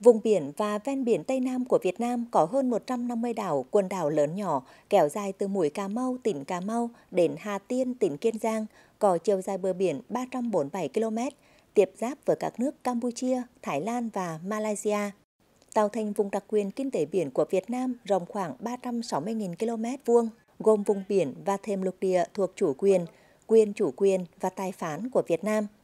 Vùng biển và ven biển Tây Nam của Việt Nam có hơn 150 đảo, quần đảo lớn nhỏ, kéo dài từ mũi Cà Mau, tỉnh Cà Mau đến Hà Tiên, tỉnh Kiên Giang, có chiều dài bờ biển 347 km, tiếp giáp với các nước Campuchia, Thái Lan và Malaysia. Tạo thành vùng đặc quyền kinh tế biển của Việt Nam rộng khoảng 360.000 km vuông, gồm vùng biển và thêm lục địa thuộc chủ quyền, quyền chủ quyền và tài phán của Việt Nam –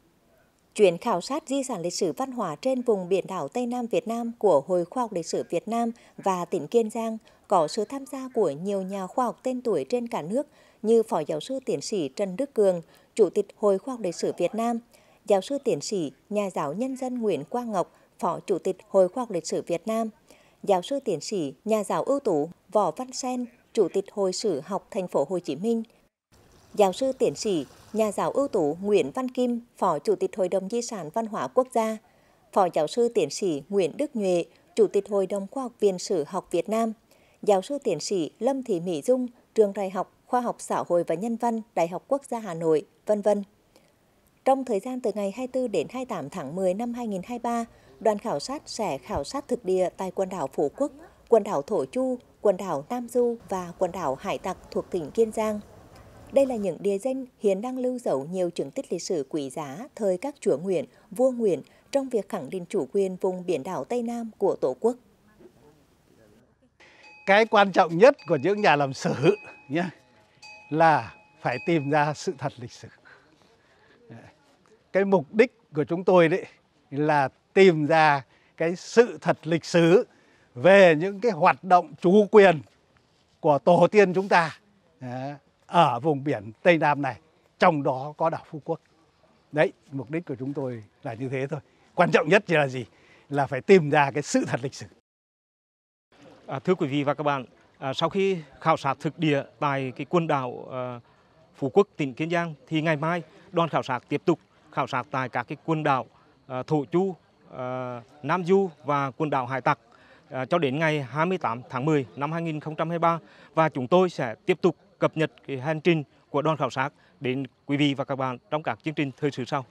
Chuyến khảo sát di sản lịch sử văn hóa trên vùng biển đảo Tây Nam Việt Nam của Hội Khoa học Lịch sử Việt Nam và tỉnh Kiên Giang có sự tham gia của nhiều nhà khoa học tên tuổi trên cả nước như Phó Giáo sư Tiến sĩ Trần Đức Cường, Chủ tịch Hội Khoa học Lịch sử Việt Nam, Giáo sư Tiến sĩ, Nhà giáo nhân dân Nguyễn Quang Ngọc, Phó Chủ tịch Hội Khoa học Lịch sử Việt Nam, Giáo sư Tiến sĩ, Nhà giáo ưu tú Võ Văn Sen, Chủ tịch Hội sử học Thành phố Hồ Chí Minh, giáo sư tiến sĩ, nhà giáo ưu tú Nguyễn Văn Kim, Phó Chủ tịch Hội đồng Di sản Văn hóa Quốc gia, Phó giáo sư tiến sĩ Nguyễn Đức Nhuệ, Chủ tịch Hội đồng Khoa học Viện Sử học Việt Nam, giáo sư tiến sĩ Lâm Thị Mỹ Dung, trường Đại học Khoa học Xã hội và Nhân văn, Đại học Quốc gia Hà Nội, vân vân. Trong thời gian từ ngày 24 đến 28 tháng 10 năm 2023, đoàn khảo sát sẽ khảo sát thực địa tại quần đảo Phú Quốc, quần đảo Thổ Chu, quần đảo Nam Du và quần đảo Hải Tặc thuộc tỉnh Kiên Giang. Đây là những địa danh hiện đang lưu giữ nhiều chứng tích lịch sử quý giá thời các chúa Nguyễn, vua Nguyễn trong việc khẳng định chủ quyền vùng biển đảo Tây Nam của Tổ quốc. Cái quan trọng nhất của những nhà làm sử nhé là phải tìm ra sự thật lịch sử. Cái mục đích của chúng tôi đấy là tìm ra cái sự thật lịch sử về những cái hoạt động chủ quyền của tổ tiên chúng ta ở vùng biển Tây Nam này, trong đó có đảo Phú Quốc. Đấy, mục đích của chúng tôi là như thế thôi. Quan trọng nhất là gì? Là phải tìm ra cái sự thật lịch sử. À, thưa quý vị và các bạn, à, sau khi khảo sát thực địa tại cái quần đảo à, Phú Quốc, tỉnh Kiên Giang, thì ngày mai đoàn khảo sát tiếp tục khảo sát tại các cái quần đảo à, Thổ Chu, à, Nam Du và quần đảo Hải Tặc à, cho đến ngày 28 tháng 10 năm 2023 và chúng tôi sẽ tiếp tục cập nhật cái hành trình của đoàn khảo sát đến quý vị và các bạn trong các chương trình thời sự sau.